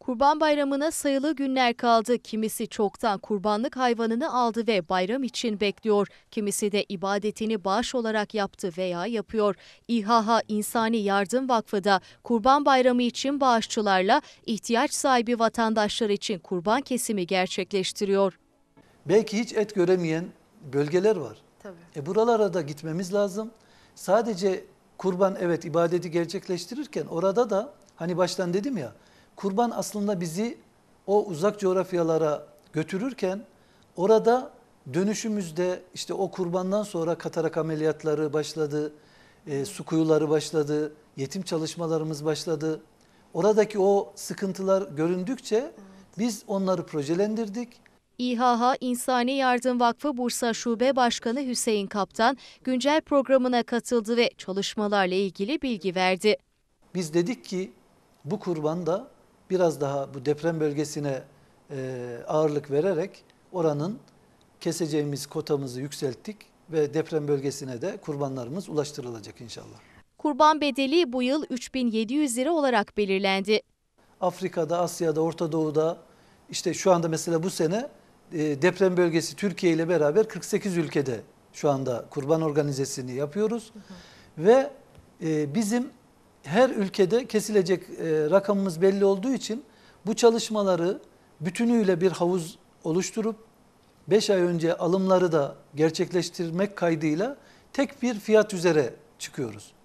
Kurban Bayramı'na sayılı günler kaldı. Kimisi çoktan kurbanlık hayvanını aldı ve bayram için bekliyor. Kimisi de ibadetini bağış olarak yaptı veya yapıyor. İHH İnsani Yardım Vakfı da Kurban Bayramı için bağışçılarla ihtiyaç sahibi vatandaşlar için kurban kesimi gerçekleştiriyor. Belki hiç et göremeyen bölgeler var. Tabii. E buralara da gitmemiz lazım. Sadece kurban evet ibadeti gerçekleştirirken orada da hani baştan dedim ya Kurban aslında bizi o uzak coğrafyalara götürürken orada dönüşümüzde işte o kurbandan sonra katarak ameliyatları başladı, e, su kuyuları başladı, yetim çalışmalarımız başladı. Oradaki o sıkıntılar göründükçe biz onları projelendirdik. İHH İnsani Yardım Vakfı Bursa Şube Başkanı Hüseyin Kaptan güncel programına katıldı ve çalışmalarla ilgili bilgi verdi. Biz dedik ki bu kurban da biraz daha bu deprem bölgesine e, ağırlık vererek oranın keseceğimiz kotamızı yükselttik ve deprem bölgesine de kurbanlarımız ulaştırılacak inşallah. Kurban bedeli bu yıl 3700 lira olarak belirlendi. Afrika'da, Asya'da, Orta Doğu'da işte şu anda mesela bu sene e, deprem bölgesi Türkiye ile beraber 48 ülkede şu anda kurban organizesini yapıyoruz. Hı hı. Ve e, bizim her ülkede kesilecek e, rakamımız belli olduğu için bu çalışmaları bütünüyle bir havuz oluşturup 5 ay önce alımları da gerçekleştirmek kaydıyla tek bir fiyat üzere çıkıyoruz.